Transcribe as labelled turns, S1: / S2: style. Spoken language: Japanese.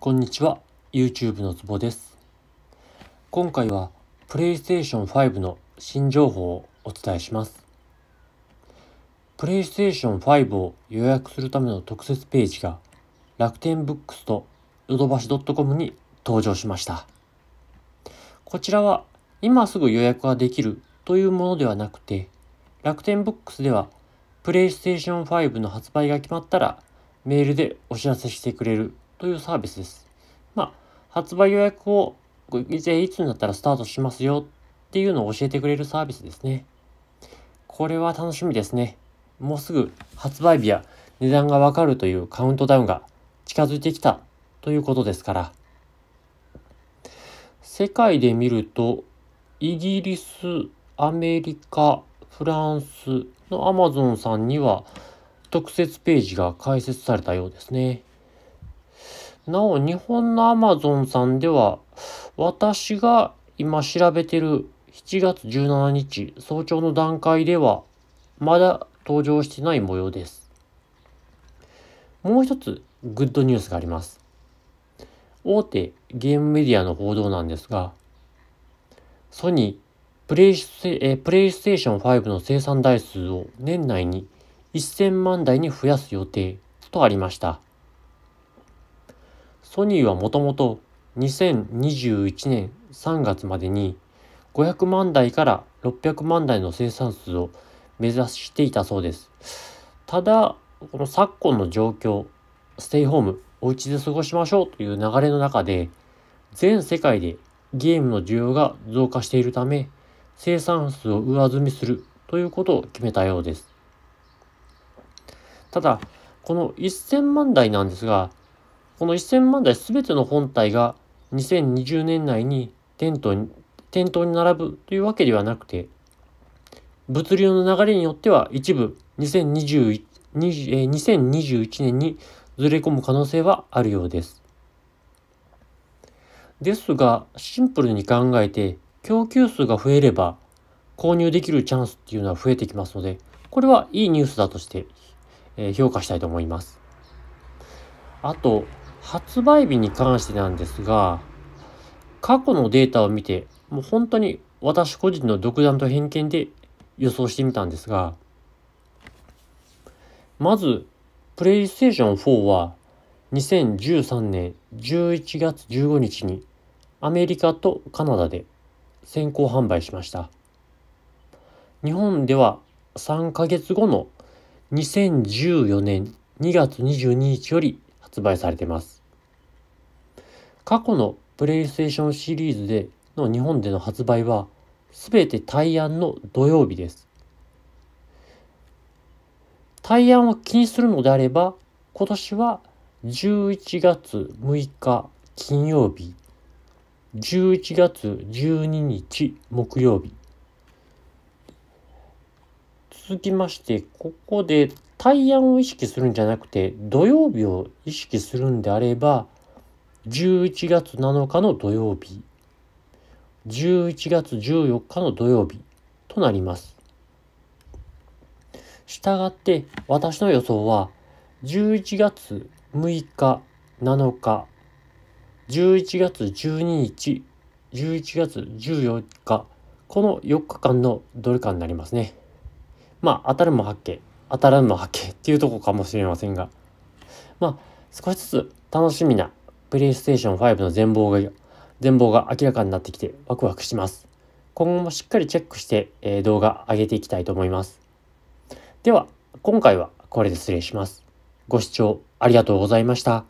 S1: こんにちは、YouTube のつです。今回は PlayStation 5の新情報をお伝えします。PlayStation 5を予約するための特設ページが楽天ブックスとヨドバシ .com に登場しました。こちらは今すぐ予約ができるというものではなくて楽天ブックスでは PlayStation 5の発売が決まったらメールでお知らせしてくれるというサービスです。まあ、発売予約をいつになったらスタートしますよっていうのを教えてくれるサービスですね。これは楽しみですね。もうすぐ発売日や値段がわかるというカウントダウンが近づいてきたということですから。世界で見ると、イギリス、アメリカ、フランスの Amazon さんには特設ページが開設されたようですね。なお、日本の Amazon さんでは、私が今調べてる7月17日早朝の段階では、まだ登場してない模様です。もう一つ、グッドニュースがあります。大手ゲームメディアの報道なんですが、ソニープレイえプレイステーション5の生産台数を年内に1000万台に増やす予定とありました。ソニーはもともと2021年3月までに500万台から600万台の生産数を目指していたそうです。ただ、この昨今の状況、ステイホーム、お家で過ごしましょうという流れの中で、全世界でゲームの需要が増加しているため、生産数を上積みするということを決めたようです。ただ、この1000万台なんですが、この1000万台全ての本体が2020年内に店頭に店頭に並ぶというわけではなくて物流の流れによっては一部2021年にずれ込む可能性はあるようです。ですがシンプルに考えて供給数が増えれば購入できるチャンスっていうのは増えてきますのでこれはいいニュースだとして評価したいと思います。あと発売日に関してなんですが、過去のデータを見て、もう本当に私個人の独断と偏見で予想してみたんですが、まず、プレイステーション4は2013年11月15日にアメリカとカナダで先行販売しました。日本では3ヶ月後の2014年2月22日より発売されています。過去のプレイステーションシリーズでの日本での発売は全て対案の土曜日です。対案を気にするのであれば今年は11月6日金曜日11月12日木曜日続きましてここで対案を意識するんじゃなくて土曜日を意識するんであれば11月7日の土曜日11月14日の土曜日となります。したがって私の予想は11月6日7日11月12日11月14日この4日間のどれかになりますね。まあ当たるも八景当たらんの発けっていうとこかもしれませんが、まあ、少しずつ楽しみなプレイステーション5の全貌が、全貌が明らかになってきてワクワクします。今後もしっかりチェックして、えー、動画上げていきたいと思います。では、今回はこれで失礼します。ご視聴ありがとうございました。